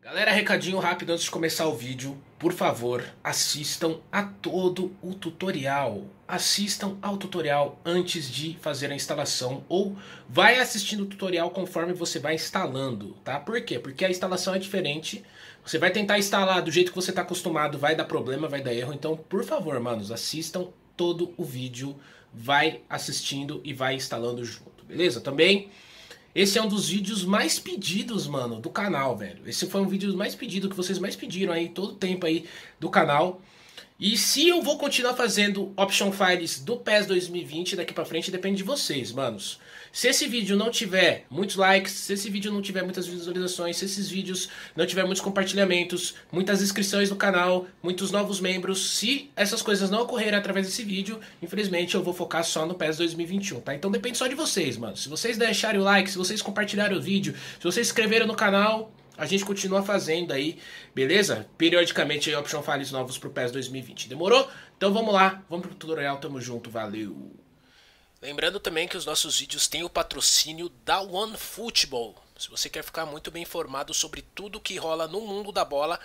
Galera, recadinho rápido antes de começar o vídeo. Por favor, assistam a todo o tutorial. Assistam ao tutorial antes de fazer a instalação ou vai assistindo o tutorial conforme você vai instalando, tá? Por quê? Porque a instalação é diferente. Você vai tentar instalar do jeito que você está acostumado, vai dar problema, vai dar erro. Então, por favor, manos, assistam todo o vídeo, vai assistindo e vai instalando junto, beleza? Também esse é um dos vídeos mais pedidos, mano, do canal, velho. Esse foi um vídeo mais pedido que vocês mais pediram aí todo o tempo aí do canal. E se eu vou continuar fazendo Option Files do PES 2020 daqui para frente, depende de vocês, manos. Se esse vídeo não tiver muitos likes, se esse vídeo não tiver muitas visualizações, se esses vídeos não tiver muitos compartilhamentos, muitas inscrições no canal, muitos novos membros, se essas coisas não ocorrerem através desse vídeo, infelizmente eu vou focar só no PES 2021, tá? Então depende só de vocês, mano. Se vocês deixarem o like, se vocês compartilharem o vídeo, se vocês se inscreveram no canal, a gente continua fazendo aí, beleza? Periodicamente aí, Option Files novos pro PES 2020. Demorou? Então vamos lá, vamos pro tutorial, tamo junto, valeu! Lembrando também que os nossos vídeos têm o patrocínio da OneFootball. Se você quer ficar muito bem informado sobre tudo que rola no mundo da bola,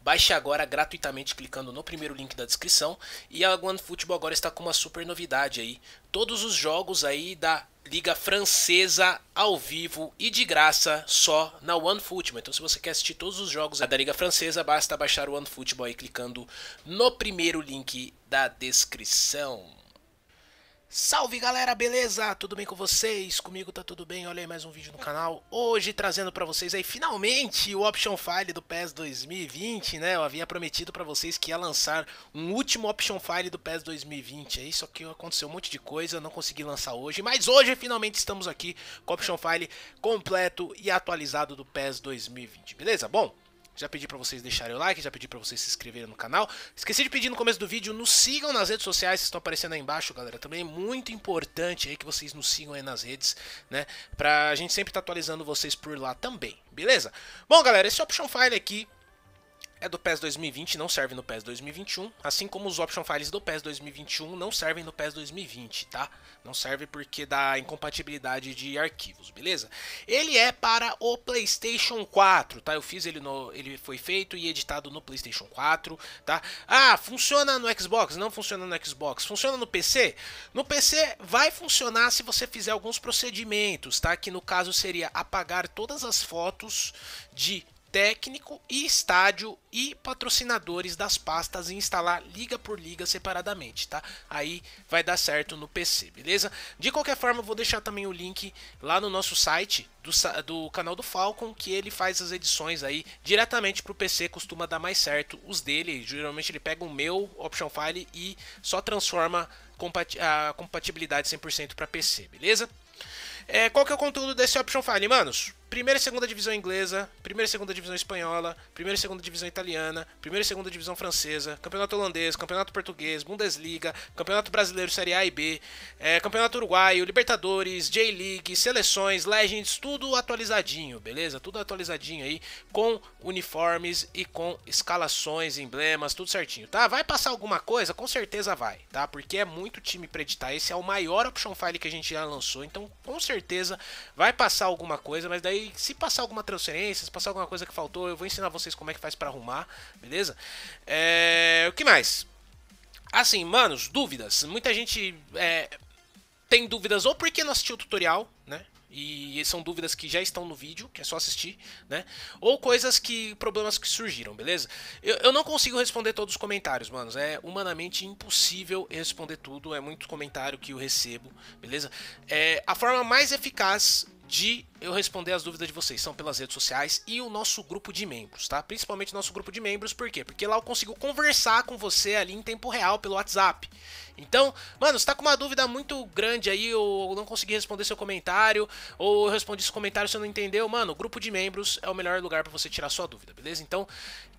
baixe agora gratuitamente clicando no primeiro link da descrição. E a OneFootball agora está com uma super novidade aí. Todos os jogos aí da Liga Francesa ao vivo e de graça só na OneFootball. Então, se você quer assistir todos os jogos da Liga Francesa, basta baixar o OneFootball aí clicando no primeiro link da descrição. Salve galera, beleza? Tudo bem com vocês? Comigo tá tudo bem? Olha aí mais um vídeo no canal. Hoje trazendo para vocês aí finalmente o Option File do PES 2020, né? Eu havia prometido para vocês que ia lançar um último Option File do PES 2020 aí, só que aconteceu um monte de coisa, eu não consegui lançar hoje. Mas hoje finalmente estamos aqui com o Option File completo e atualizado do PES 2020, beleza? Bom, já pedi para vocês deixarem o like, já pedi para vocês se inscreverem no canal. Esqueci de pedir no começo do vídeo, nos sigam nas redes sociais que estão aparecendo aí embaixo, galera. Também é muito importante aí que vocês nos sigam aí nas redes, né? Pra gente sempre estar tá atualizando vocês por lá também, beleza? Bom, galera, esse é o Option File aqui é do PES 2020 não serve no PES 2021, assim como os option files do PES 2021 não servem no PES 2020, tá? Não serve porque dá incompatibilidade de arquivos, beleza? Ele é para o PlayStation 4, tá? Eu fiz ele no ele foi feito e editado no PlayStation 4, tá? Ah, funciona no Xbox? Não funciona no Xbox. Funciona no PC? No PC vai funcionar se você fizer alguns procedimentos, tá? Que no caso seria apagar todas as fotos de técnico e estádio e patrocinadores das pastas e instalar liga por liga separadamente, tá? Aí vai dar certo no PC, beleza? De qualquer forma, eu vou deixar também o link lá no nosso site do, do canal do Falcon, que ele faz as edições aí diretamente pro PC, costuma dar mais certo os dele. Geralmente ele pega o meu option file e só transforma a compatibilidade 100% para PC, beleza? É, qual que é o conteúdo desse option file, manos? primeira e segunda divisão inglesa, primeira e segunda divisão espanhola, primeira e segunda divisão italiana, primeira e segunda divisão francesa, campeonato holandês, campeonato português, Bundesliga, campeonato brasileiro Série A e B, é, campeonato uruguaio, Libertadores, J-League, seleções, Legends, tudo atualizadinho, beleza? Tudo atualizadinho aí, com uniformes e com escalações, emblemas, tudo certinho, tá? Vai passar alguma coisa? Com certeza vai, tá? Porque é muito time pra editar, esse é o maior option file que a gente já lançou, então com certeza vai passar alguma coisa, mas daí aí, se passar alguma transferência, se passar alguma coisa que faltou, eu vou ensinar vocês como é que faz para arrumar, beleza? É, o que mais? Assim, manos, dúvidas. Muita gente é, tem dúvidas ou porque não assistiu o tutorial, né? E são dúvidas que já estão no vídeo, que é só assistir, né? Ou coisas que. problemas que surgiram, beleza? Eu, eu não consigo responder todos os comentários, manos. É humanamente impossível responder tudo. É muito comentário que eu recebo, beleza? É, a forma mais eficaz de eu responder as dúvidas de vocês são pelas redes sociais e o nosso grupo de membros, tá? Principalmente nosso grupo de membros, por quê? Porque lá eu consigo conversar com você ali em tempo real pelo WhatsApp. Então, mano, você tá com uma dúvida muito grande aí, ou não consegui responder seu comentário, ou eu respondi seu comentário e você não entendeu, mano, o grupo de membros é o melhor lugar para você tirar sua dúvida, beleza? Então,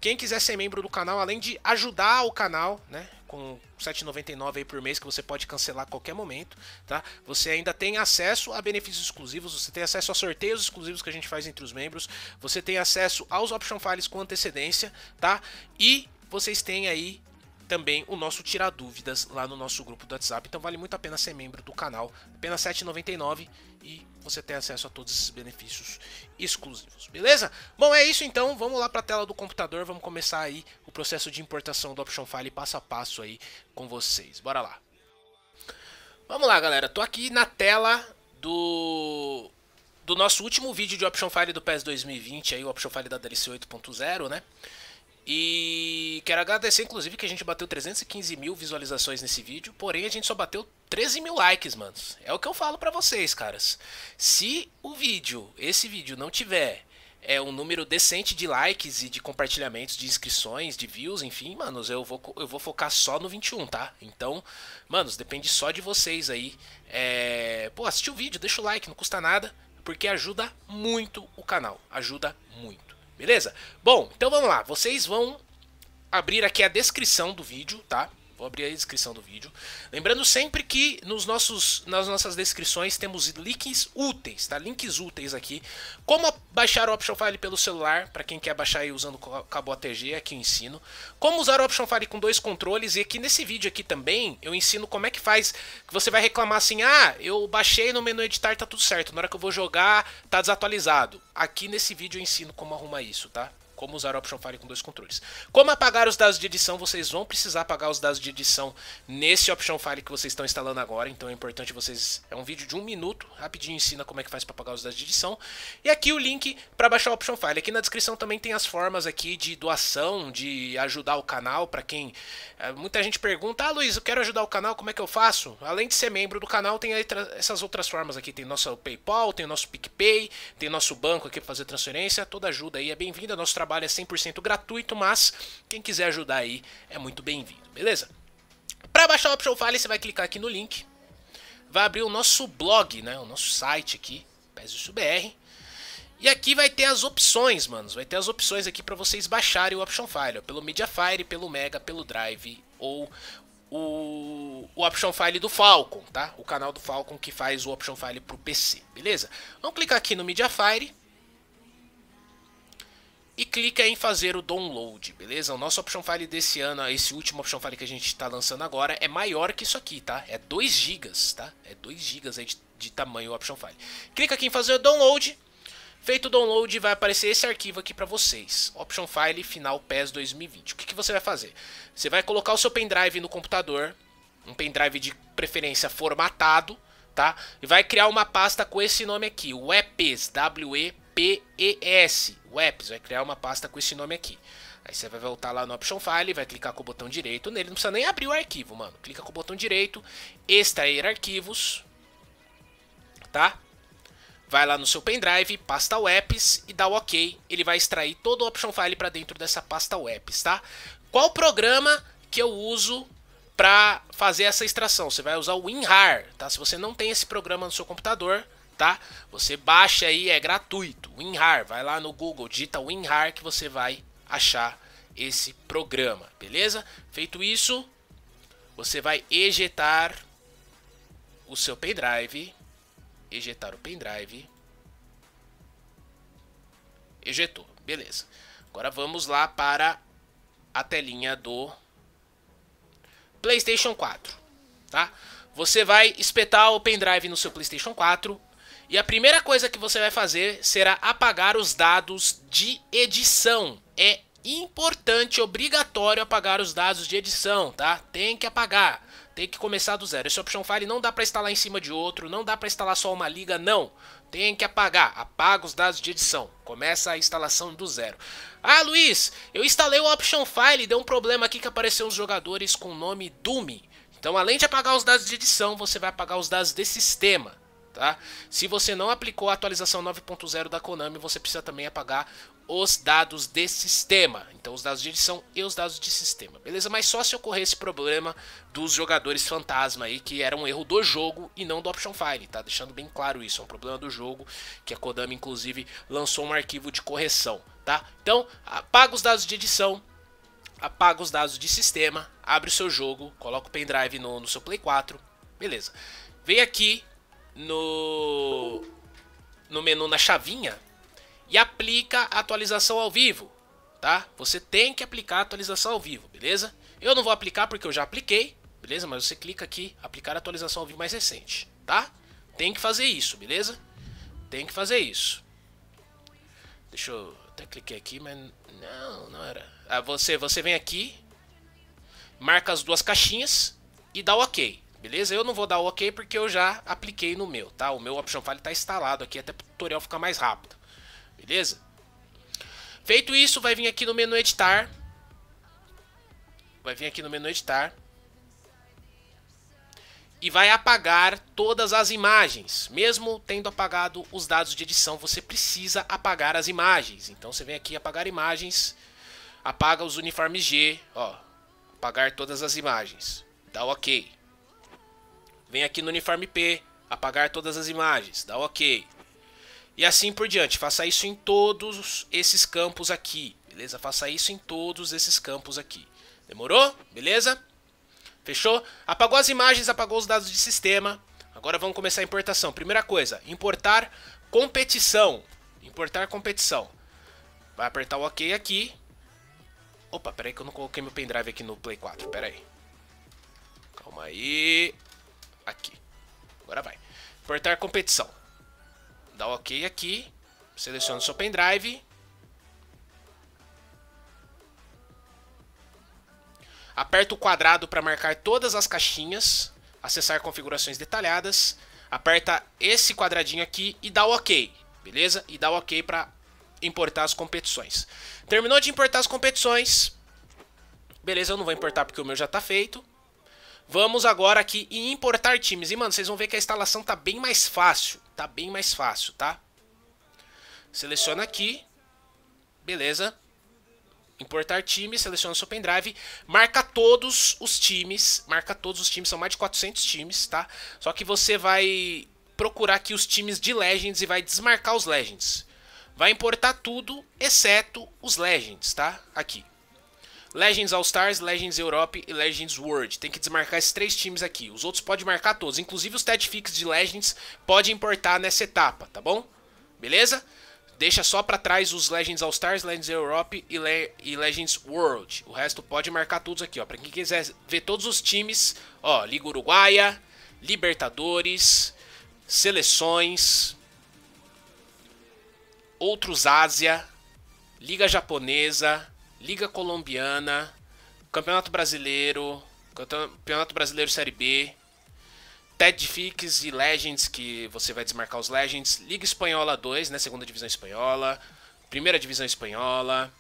quem quiser ser membro do canal, além de ajudar o canal, né, com R$7,99 aí por mês que você pode cancelar a qualquer momento, tá? Você ainda tem acesso a benefícios exclusivos, você tem acesso a sorteios exclusivos que a gente faz entre os membros, você tem acesso aos option files com antecedência, tá? E vocês têm aí também o nosso Tirar Dúvidas lá no nosso grupo do WhatsApp. Então vale muito a pena ser membro do canal, apenas R$ 7,99 e você tem acesso a todos esses benefícios exclusivos, beleza? Bom, é isso então, vamos lá para a tela do computador, vamos começar aí o processo de importação do Option File passo a passo aí com vocês, bora lá. Vamos lá galera, tô aqui na tela do do nosso último vídeo de Option File do PES 2020, aí, o Option File da DLC 8.0, né? E quero agradecer, inclusive, que a gente bateu 315 mil visualizações nesse vídeo, porém a gente só bateu 13 mil likes, manos. É o que eu falo pra vocês, caras. Se o vídeo, esse vídeo, não tiver é um número decente de likes e de compartilhamentos, de inscrições, de views, enfim, manos, eu vou, eu vou focar só no 21, tá? Então, manos, depende só de vocês aí. É... Pô, assiste o vídeo, deixa o like, não custa nada porque ajuda muito o canal, ajuda muito, beleza? Bom, então vamos lá, vocês vão abrir aqui a descrição do vídeo, tá? Vou abrir a descrição do vídeo. Lembrando sempre que nos nossos, nas nossas descrições temos links úteis, tá? Links úteis aqui. Como baixar o Option File pelo celular, para quem quer baixar aí usando o cabo ATG, aqui eu ensino. Como usar o Option File com dois controles e aqui nesse vídeo aqui também eu ensino como é que faz. Que você vai reclamar assim, ah, eu baixei no menu editar, tá tudo certo. Na hora que eu vou jogar, tá desatualizado. Aqui nesse vídeo eu ensino como arrumar isso, tá? como usar o Option File com dois controles. Como apagar os dados de edição, vocês vão precisar apagar os dados de edição nesse Option File que vocês estão instalando agora, então é importante vocês... É um vídeo de um minuto, rapidinho ensina como é que faz para apagar os dados de edição. E aqui o link para baixar o Option File. Aqui na descrição também tem as formas aqui de doação, de ajudar o canal, para quem... É, muita gente pergunta, ah Luiz, eu quero ajudar o canal, como é que eu faço? Além de ser membro do canal, tem essas outras formas aqui, tem nosso Paypal, tem nosso PicPay, tem nosso banco aqui para fazer transferência, toda ajuda aí é bem-vinda, nosso trabalho trabalho é 100% gratuito, mas quem quiser ajudar aí é muito bem-vindo, beleza? Para baixar o Option File, você vai clicar aqui no link, vai abrir o nosso blog, né, o nosso site aqui, PESUSBR, e aqui vai ter as opções, manos, vai ter as opções aqui para vocês baixarem o Option File, ó, pelo Mediafire, pelo Mega, pelo Drive ou o, o Option File do Falcon, tá? O canal do Falcon que faz o Option File pro PC, beleza? Vamos clicar aqui no Mediafire, e clica em fazer o download, beleza? O nosso option file desse ano, esse último option file que a gente está lançando agora, é maior que isso aqui, tá? É 2 GB, tá? É 2 GB aí de, de tamanho o option file. Clica aqui em fazer o download. Feito o download, vai aparecer esse arquivo aqui para vocês. Option file final PES 2020. O que, que você vai fazer? Você vai colocar o seu pendrive no computador, um pendrive de preferência formatado, tá? E vai criar uma pasta com esse nome aqui, o EPs, W-E-P PES, Apps, vai criar uma pasta com esse nome aqui. Aí você vai voltar lá no Option File, vai clicar com o botão direito nele, não precisa nem abrir o arquivo, mano. Clica com o botão direito, extrair arquivos, tá? Vai lá no seu pendrive, pasta Apps e dá o OK. Ele vai extrair todo o Option File para dentro dessa pasta WEPS, tá? Qual programa que eu uso para fazer essa extração? Você vai usar o WinRAR, tá? Se você não tem esse programa no seu computador, tá? Você baixa aí, é gratuito, WinRAR, vai lá no Google, digita WinRAR que você vai achar esse programa, beleza? Feito isso, você vai ejetar o seu pendrive, ejetar o pendrive, ejetou, beleza. Agora vamos lá para a telinha do PlayStation 4, tá? Você vai espetar o pendrive no seu PlayStation 4 e a primeira coisa que você vai fazer será apagar os dados de edição. É importante, obrigatório apagar os dados de edição, tá? Tem que apagar, tem que começar do zero. Esse option file não dá para instalar em cima de outro, não dá para instalar só uma liga, não. Tem que apagar, apaga os dados de edição, começa a instalação do zero. Ah, Luiz, eu instalei o option file e deu um problema aqui que apareceu os jogadores com o nome Doom. Então, além de apagar os dados de edição, você vai apagar os dados de sistema tá? Se você não aplicou a atualização 9.0 da Konami, você precisa também apagar os dados de sistema. Então, os dados de edição e os dados de sistema, beleza? Mas só se ocorrer esse problema dos jogadores fantasma aí, que era um erro do jogo e não do option file, tá? Deixando bem claro isso, é um problema do jogo, que a Konami, inclusive, lançou um arquivo de correção, tá? Então, apaga os dados de edição, apaga os dados de sistema, abre o seu jogo, coloca o pendrive no, no seu Play 4, beleza. Vem aqui no, no menu na chavinha e aplica a atualização ao vivo, tá? Você tem que aplicar a atualização ao vivo, beleza? Eu não vou aplicar porque eu já apliquei, beleza? Mas você clica aqui, aplicar a atualização ao vivo mais recente, tá? Tem que fazer isso, beleza? Tem que fazer isso. Deixa eu... até cliquei aqui, mas... Não, não era... Ah, você, você vem aqui, marca as duas caixinhas e dá o ok beleza? Eu não vou dar ok porque eu já apliquei no meu, tá? O meu option file está instalado aqui até o tutorial ficar mais rápido, beleza? Feito isso, vai vir aqui no menu editar, vai vir aqui no menu editar e vai apagar todas as imagens. Mesmo tendo apagado os dados de edição, você precisa apagar as imagens. Então você vem aqui apagar imagens, apaga os uniformes G, ó, apagar todas as imagens. Dá OK. Vem aqui no uniforme P, apagar todas as imagens, dá OK. E assim por diante, faça isso em todos esses campos aqui, beleza? Faça isso em todos esses campos aqui. Demorou? Beleza? Fechou? Apagou as imagens, apagou os dados de sistema. Agora vamos começar a importação. Primeira coisa, importar competição. Importar competição. Vai apertar o OK aqui. Opa, peraí que eu não coloquei meu pendrive aqui no Play 4, peraí. Calma aí. Aqui. Agora vai. Importar competição. Dá OK aqui. Seleciona o seu pendrive. Aperta o quadrado para marcar todas as caixinhas. Acessar configurações detalhadas. Aperta esse quadradinho aqui e dá OK. Beleza? E dá OK para importar as competições. Terminou de importar as competições. Beleza, eu não vou importar porque o meu já está feito. Vamos agora aqui em importar times. E, mano, vocês vão ver que a instalação tá bem mais fácil. Tá bem mais fácil, tá? Seleciona aqui. Beleza. Importar time, seleciona o seu pendrive, marca todos os times, marca todos os times, são mais de 400 times, tá? Só que você vai procurar aqui os times de Legends e vai desmarcar os Legends. Vai importar tudo, exceto os Legends, tá? Aqui. Legends All Stars, Legends Europe e Legends World. Tem que desmarcar esses três times aqui. Os outros pode marcar todos. Inclusive os stat fix de Legends pode importar nessa etapa, tá bom? Beleza? Deixa só para trás os Legends All Stars, Legends Europe e, Le e, Legends World. O resto pode marcar todos aqui, ó. Para quem quiser ver todos os times, ó, Liga Uruguaia, Libertadores, seleções, outros Ásia, Liga Japonesa, Liga Colombiana, Campeonato Brasileiro, Campeonato Brasileiro Série B, TED Fix e Legends, que você vai desmarcar os Legends, Liga Espanhola 2, né, Segunda Divisão Espanhola, Primeira Divisão Espanhola,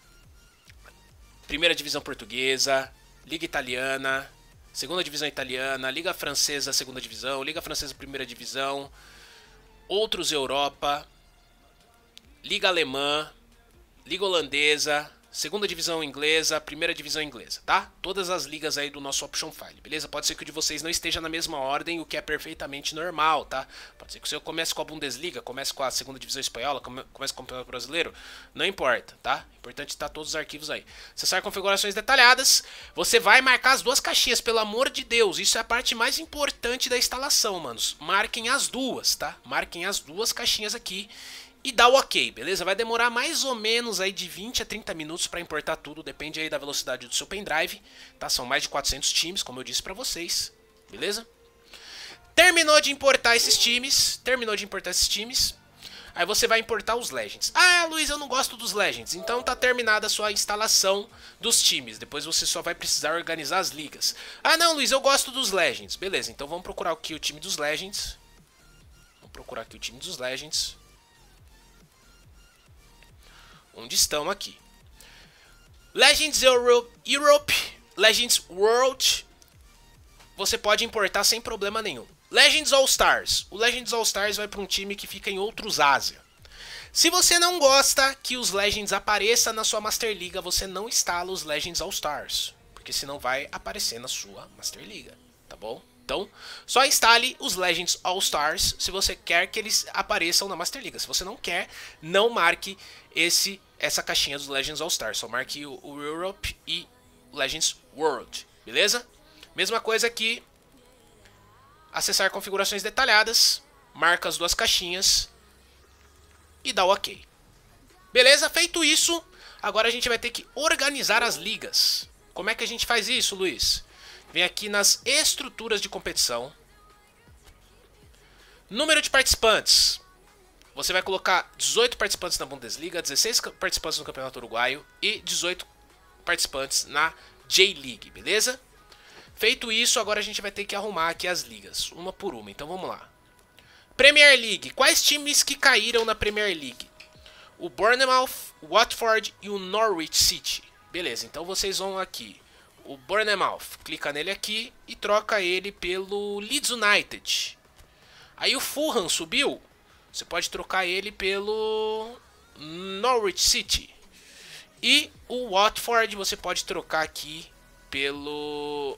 Primeira Divisão Portuguesa, Liga Italiana, Segunda Divisão Italiana, Liga Francesa Segunda Divisão, Liga Francesa Primeira Divisão, Outros Europa, Liga Alemã, Liga Holandesa, segunda divisão inglesa, primeira divisão inglesa, tá? Todas as ligas aí do nosso option file, beleza? Pode ser que o de vocês não esteja na mesma ordem, o que é perfeitamente normal, tá? Pode ser que o seu comece com a Bundesliga, comece com a segunda divisão espanhola, comece com o campeonato brasileiro, não importa, tá? Importante estar tá todos os arquivos aí. Acessar configurações detalhadas, você vai marcar as duas caixinhas, pelo amor de Deus, isso é a parte mais importante da instalação, manos. Marquem as duas, tá? Marquem as duas caixinhas aqui e dá o ok, beleza? Vai demorar mais ou menos aí de 20 a 30 minutos para importar tudo, depende aí da velocidade do seu pendrive, tá? São mais de 400 times, como eu disse para vocês, beleza? Terminou de importar esses times, terminou de importar esses times, aí você vai importar os Legends. Ah, Luiz, eu não gosto dos Legends, então tá terminada a sua instalação dos times, depois você só vai precisar organizar as ligas. Ah não, Luiz, eu gosto dos Legends, beleza, então vamos procurar aqui o time dos Legends. Vamos procurar aqui o time dos Legends onde estão aqui. Legends Euro Europe, Legends World, você pode importar sem problema nenhum. Legends All Stars. O Legends All Stars vai para um time que fica em outros Ásia. Se você não gosta que os Legends apareçam na sua Master Liga, você não instala os Legends All Stars, porque senão vai aparecer na sua Master Liga, tá bom? Então, só instale os Legends All Stars se você quer que eles apareçam na Master Liga. Se você não quer, não marque esse essa caixinha dos Legends All Star. Só marque o, o Europe e Legends World, beleza? Mesma coisa aqui, acessar configurações detalhadas, marca as duas caixinhas e dá o OK. Beleza? Feito isso, agora a gente vai ter que organizar as ligas. Como é que a gente faz isso, Luiz? Vem aqui nas estruturas de competição. Número de participantes. Você vai colocar 18 participantes na Bundesliga, 16 participantes no Campeonato Uruguaio e 18 participantes na J-League, beleza? Feito isso, agora a gente vai ter que arrumar aqui as ligas, uma por uma. Então vamos lá. Premier League. Quais times que caíram na Premier League? O Bournemouth, o Watford e o Norwich City. Beleza, então vocês vão aqui. O Bournemouth, clica nele aqui e troca ele pelo Leeds United. Aí o Fulham subiu, você pode trocar ele pelo Norwich City. E o Watford você pode trocar aqui pelo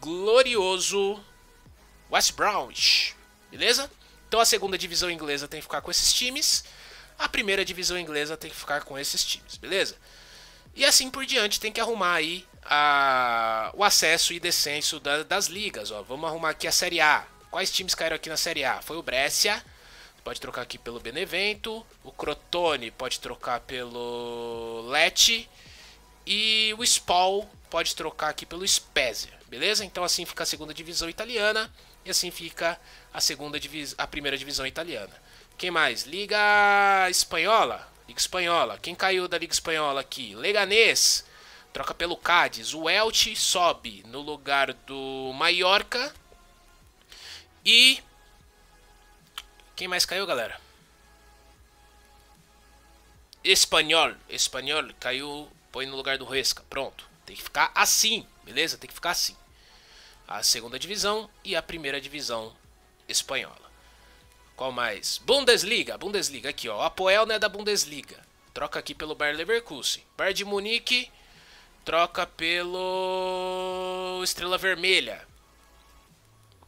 glorioso West Bromwich. Beleza? Então a segunda divisão inglesa tem que ficar com esses times. A primeira divisão inglesa tem que ficar com esses times, beleza? E assim por diante, tem que arrumar aí a... o acesso e descenso da... das ligas. Ó. Vamos arrumar aqui a Série A. Quais times caíram aqui na Série A? Foi o Brescia, pode trocar aqui pelo Benevento. O Crotone pode trocar pelo Lecce. E o Spal pode trocar aqui pelo Spezia, beleza? Então assim fica a segunda divisão italiana e assim fica a segunda divisão, a primeira divisão italiana. Quem mais? Liga espanhola, Liga espanhola. Quem caiu da Liga espanhola aqui? Leganês. Troca pelo Cádiz. O Elche sobe no lugar do Mallorca. E quem mais caiu, galera? Espanhol. Espanhol caiu, põe no lugar do Resca. Pronto. Tem que ficar assim, beleza? Tem que ficar assim. A segunda divisão e a primeira divisão espanhola. Qual mais? Bundesliga. Bundesliga aqui, ó. Apoel não é da Bundesliga. Troca aqui pelo Bayer Leverkusen. Bayern de Munique troca pelo Estrela Vermelha.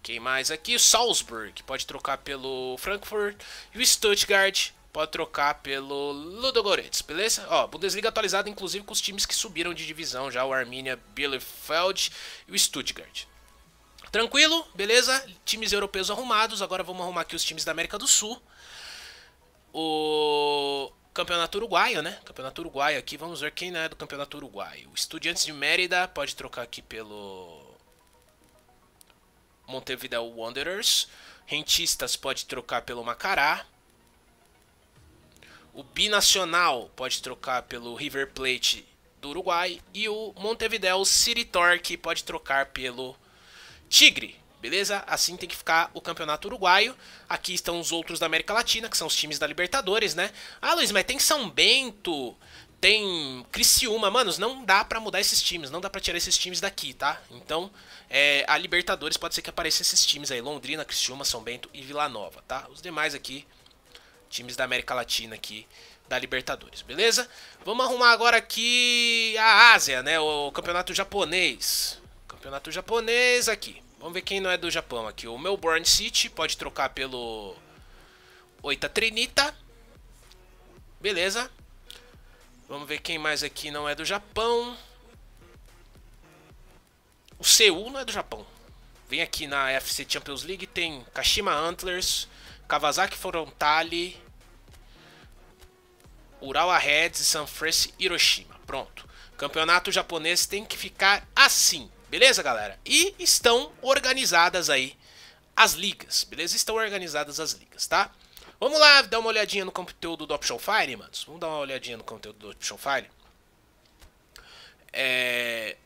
Quem mais aqui? O Salzburg pode trocar pelo Frankfurt. E o Stuttgart pode trocar pelo Ludogorets, beleza? Ó, Bundesliga atualizada inclusive com os times que subiram de divisão já, o Arminia Bielefeld e o Stuttgart. Tranquilo? Beleza? Times europeus arrumados, agora vamos arrumar aqui os times da América do Sul. O Campeonato Uruguaio, né? Campeonato Uruguaio aqui, vamos ver quem é do Campeonato Uruguaio. O Estudiantes de Mérida pode trocar aqui pelo Montevideo Wanderers. Rentistas pode trocar pelo Macará. O Binacional pode trocar pelo River Plate do Uruguai. E o Montevideo City Torque pode trocar pelo Tigre. Beleza? Assim tem que ficar o campeonato uruguaio. Aqui estão os outros da América Latina, que são os times da Libertadores, né? Ah, Luiz, mas tem São Bento, tem Criciúma, manos, não dá para mudar esses times, não dá para tirar esses times daqui, tá? Então, é, a Libertadores pode ser que apareça esses times aí, Londrina, Criciúma, São Bento e Vila Nova, tá? Os demais aqui, times da América Latina aqui, da Libertadores, beleza? Vamos arrumar agora aqui a Ásia, né? O campeonato japonês. Campeonato japonês aqui. Vamos ver quem não é do Japão aqui. O Melbourne City pode trocar pelo Oita Trinita. Beleza. Vamos ver quem mais aqui não é do Japão. O Seul não é do Japão. Vem aqui na FC Champions League, tem Kashima Antlers, Kawasaki Frontale, Urawa Reds e Sanfrecce Hiroshima. Pronto. Campeonato japonês tem que ficar assim, beleza, galera? E estão organizadas aí as ligas, beleza? Estão organizadas as ligas, tá? Vamos lá dar uma olhadinha no conteúdo do Option Fire, mano. Vamos dar uma olhadinha no conteúdo do Option Fire. É...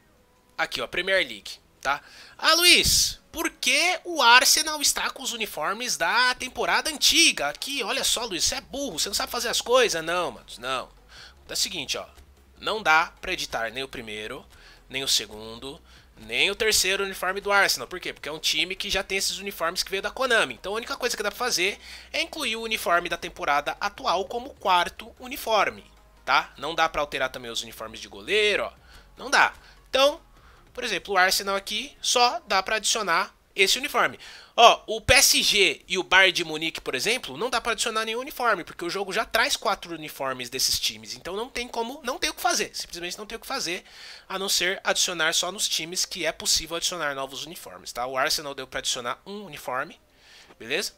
Aqui, ó, Premier League, tá? Ah, Luiz, por que o Arsenal está com os uniformes da temporada antiga? Aqui, olha só, Luiz, você é burro, você não sabe fazer as coisas? Não, mano? não. É o seguinte, ó. Não dá pra editar nem o primeiro, nem o segundo, nem o terceiro uniforme do Arsenal. Por quê? Porque é um time que já tem esses uniformes que veio da Konami. Então a única coisa que dá pra fazer é incluir o uniforme da temporada atual como quarto uniforme, tá? Não dá pra alterar também os uniformes de goleiro, ó. Não dá. Então, por exemplo, o Arsenal aqui só dá pra adicionar esse uniforme. Ó, o PSG e o Bayern de Munique, por exemplo, não dá para adicionar nenhum uniforme, porque o jogo já traz quatro uniformes desses times. Então não tem como, não tem o que fazer. Simplesmente não tem o que fazer, a não ser adicionar só nos times que é possível adicionar novos uniformes, tá? O Arsenal deu para adicionar um uniforme, beleza?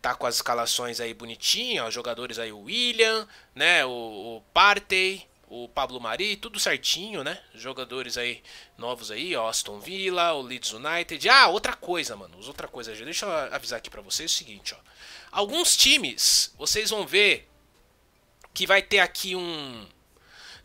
Tá com as escalações aí bonitinha, os jogadores aí o William, né, o, o Partey, o Pablo Mari, tudo certinho, né? Jogadores aí novos aí, ó, Aston Villa, o Leeds United. Ah, outra coisa, mano, outra coisa, deixa eu avisar aqui para vocês o seguinte, ó. Alguns times, vocês vão ver que vai ter aqui um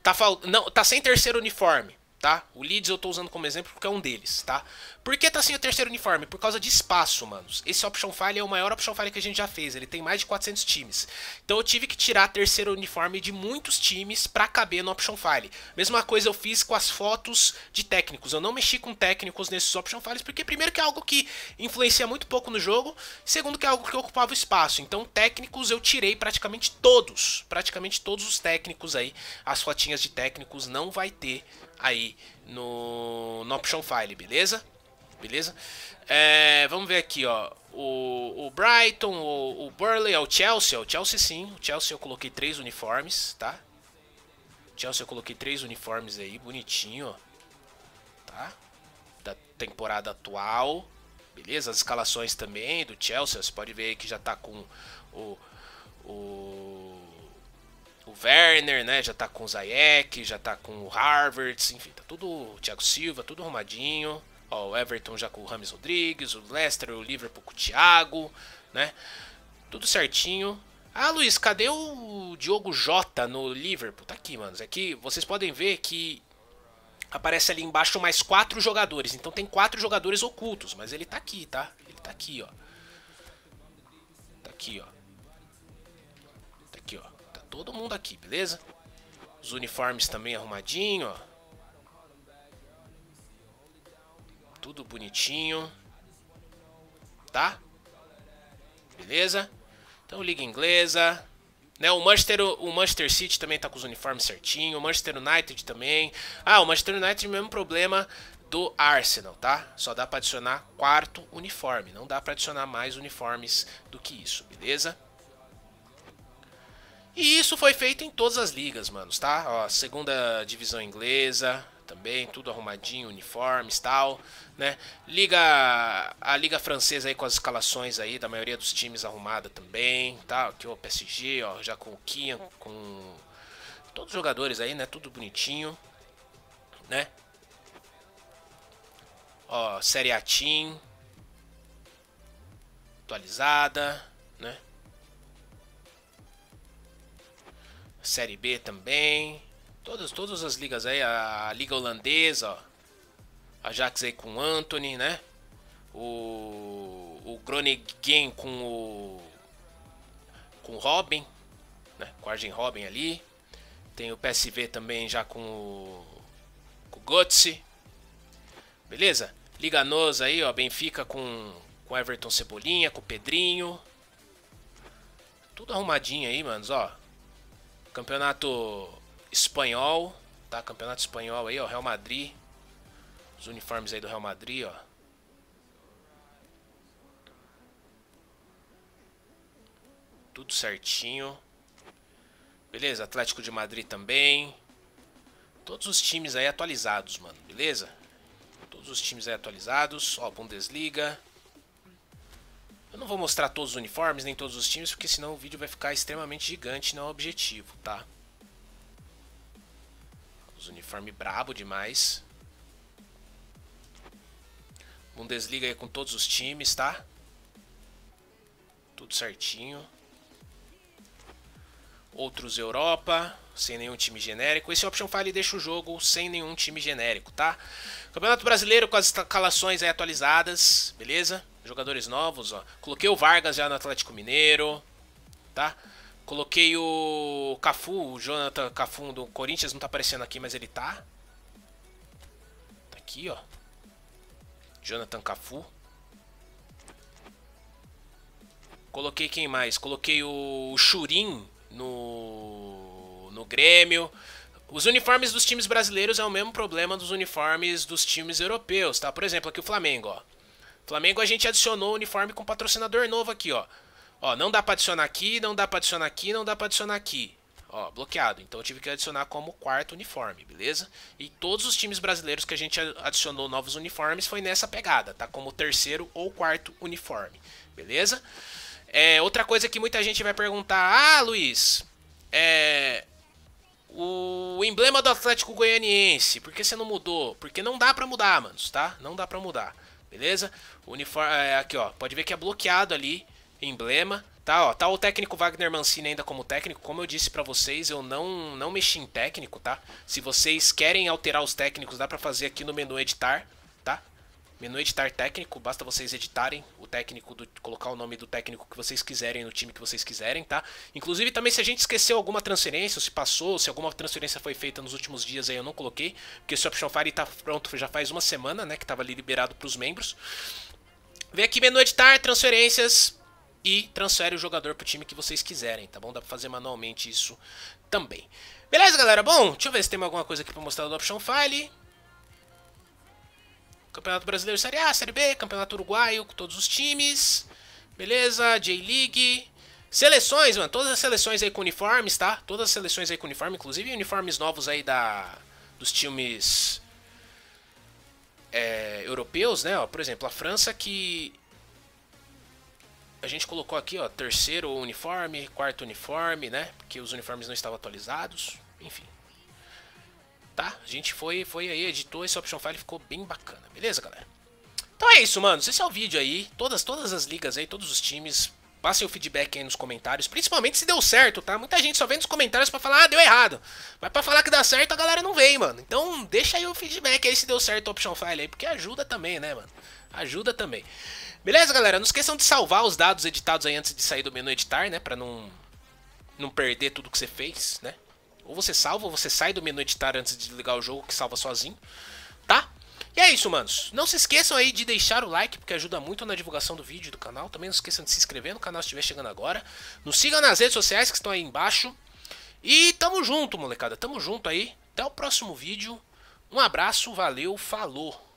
tá fal... não, tá sem terceiro uniforme tá? O Leeds eu tô usando como exemplo porque é um deles, tá? Por que tá sem o terceiro uniforme? Por causa de espaço, manos. Esse option file é o maior option file que a gente já fez, ele tem mais de 400 times. Então eu tive que tirar terceiro uniforme de muitos times para caber no option file. Mesma coisa eu fiz com as fotos de técnicos. Eu não mexi com técnicos nesses option files porque primeiro que é algo que influencia muito pouco no jogo, segundo que é algo que ocupava espaço. Então técnicos eu tirei praticamente todos, praticamente todos os técnicos aí. As fotinhas de técnicos não vai ter aí no, no option file, beleza? Beleza? É, vamos ver aqui, ó. O, o Brighton, o, o Burley, é o Chelsea, é o Chelsea sim. O Chelsea eu coloquei três uniformes, tá? Chelsea eu coloquei três uniformes aí, bonitinho, ó. Tá? Da temporada atual. Beleza? As escalações também do Chelsea, você pode ver que já tá com o, o com o Werner, né? Já tá com o Zayek, já tá com o Harvard, enfim, tá tudo. O Thiago Silva, tudo arrumadinho. Ó, o Everton já com o Rames Rodrigues, o Leicester, o Liverpool com o Thiago, né? Tudo certinho. Ah, Luiz, cadê o Diogo Jota no Liverpool? Tá aqui, mano. É que vocês podem ver que aparece ali embaixo mais quatro jogadores. Então tem quatro jogadores ocultos, mas ele tá aqui, tá? Ele tá aqui, ó. Tá aqui, ó todo mundo aqui, beleza? Os uniformes também arrumadinho, ó. Tudo bonitinho. Tá? Beleza? Então, Liga Inglesa. Né, o, Manchester, o Manchester City também tá com os uniformes certinho. O Manchester United também. Ah, o Manchester United, mesmo problema do Arsenal, tá? Só dá para adicionar quarto uniforme. Não dá para adicionar mais uniformes do que isso, beleza? E isso foi feito em todas as ligas, manos, tá? Ó, segunda divisão inglesa também, tudo arrumadinho, uniformes, tal, né? Liga a liga francesa aí com as escalações aí da maioria dos times arrumada também, tá? Aqui o PSG, ó, já com o Kian, com todos os jogadores aí, né? Tudo bonitinho, né? Ó, Série A Team atualizada, né? Série B também. Todas, todas as ligas aí, a, a Liga Holandesa, ó. A Jax aí com o Anthony, né? O, o Groningen com o. Com o Robin, né? Com o Arjen Robin ali. Tem o PSV também já com o. Com o Götze. Beleza? Liga Nosa aí, ó. Benfica com, com Everton Cebolinha, com o Pedrinho. Tudo arrumadinho aí, manos, ó. Campeonato espanhol, tá? Campeonato espanhol aí, ó, Real Madrid. Os uniformes aí do Real Madrid, ó. Tudo certinho. Beleza, Atlético de Madrid também. Todos os times aí atualizados, mano, beleza? Todos os times aí atualizados. Ó, Bundesliga. Eu não vou mostrar todos os uniformes, nem todos os times, porque senão o vídeo vai ficar extremamente gigante, não é objetivo, tá? Os uniformes brabo demais. Bundesliga aí com todos os times, tá? Tudo certinho. Outros Europa, sem nenhum time genérico. Esse Option File deixa o jogo sem nenhum time genérico, tá? Campeonato Brasileiro com as escalações aí atualizadas, beleza? Jogadores novos, ó. Coloquei o Vargas já no Atlético Mineiro, tá? Coloquei o Cafu, o Jonathan Cafu do Corinthians, não tá aparecendo aqui, mas ele tá. Tá aqui, ó. Jonathan Cafu. Coloquei quem mais? Coloquei o Churin no, no Grêmio. Os uniformes dos times brasileiros é o mesmo problema dos uniformes dos times europeus, tá? Por exemplo, aqui o Flamengo, ó. Flamengo a gente adicionou o uniforme com patrocinador novo aqui, ó. Ó, não dá pra adicionar aqui, não dá pra adicionar aqui, não dá pra adicionar aqui. Ó, bloqueado. Então eu tive que adicionar como quarto uniforme, beleza? E todos os times brasileiros que a gente adicionou novos uniformes foi nessa pegada, tá? Como terceiro ou quarto uniforme, beleza? É, outra coisa que muita gente vai perguntar, ah, Luiz, é, o emblema do Atlético Goianiense, por que você não mudou? Porque não dá pra mudar, manos, tá? Não dá pra mudar beleza? uniforme, é, aqui ó, pode ver que é bloqueado ali, emblema, tá? Ó, tá o técnico Wagner Mancini ainda como técnico, como eu disse para vocês, eu não, não mexi em técnico, tá? Se vocês querem alterar os técnicos, dá para fazer aqui no menu editar, Menu editar técnico, basta vocês editarem o técnico, do, colocar o nome do técnico que vocês quiserem no time que vocês quiserem, tá? Inclusive também se a gente esqueceu alguma transferência, ou se passou, se alguma transferência foi feita nos últimos dias aí eu não coloquei, porque esse Option Fire tá pronto já faz uma semana, né, que tava ali liberado para os membros. Vem aqui menu editar, transferências e transfere o jogador pro time que vocês quiserem, tá bom? Dá pra fazer manualmente isso também. Beleza, galera? Bom, deixa eu ver se tem alguma coisa aqui pra mostrar do Option File. Campeonato Brasileiro Série A, Série B, Campeonato Uruguaio com todos os times. Beleza, J-League. Seleções, mano, todas as seleções aí com uniformes, tá? Todas as seleções aí com uniforme, inclusive uniformes novos aí da dos times é, europeus, né? Ó, por exemplo, a França que a gente colocou aqui, ó, terceiro uniforme, quarto uniforme, né? Porque os uniformes não estavam atualizados, enfim gente foi, foi aí, editou esse option file, ficou bem bacana, beleza, galera? Então é isso, mano. Esse é o vídeo aí. Todas, todas as ligas aí, todos os times. Passem o feedback aí nos comentários, principalmente se deu certo, tá? Muita gente só vem nos comentários para falar, ah, deu errado. Mas para falar que dá certo, a galera não vem, mano. Então deixa aí o feedback aí se deu certo o option file aí, porque ajuda também, né, mano? Ajuda também. Beleza, galera? Não esqueçam de salvar os dados editados aí antes de sair do menu editar, né? Pra não, não perder tudo que você fez, né? Ou você salva, ou você sai do menu editar antes de ligar o jogo, que salva sozinho, tá? E é isso, manos. Não se esqueçam aí de deixar o like, porque ajuda muito na divulgação do vídeo do canal. Também não se esqueçam de se inscrever no canal se estiver chegando agora. Nos sigam nas redes sociais que estão aí embaixo. E tamo junto, molecada. Tamo junto aí. Até o próximo vídeo. Um abraço, valeu, falou.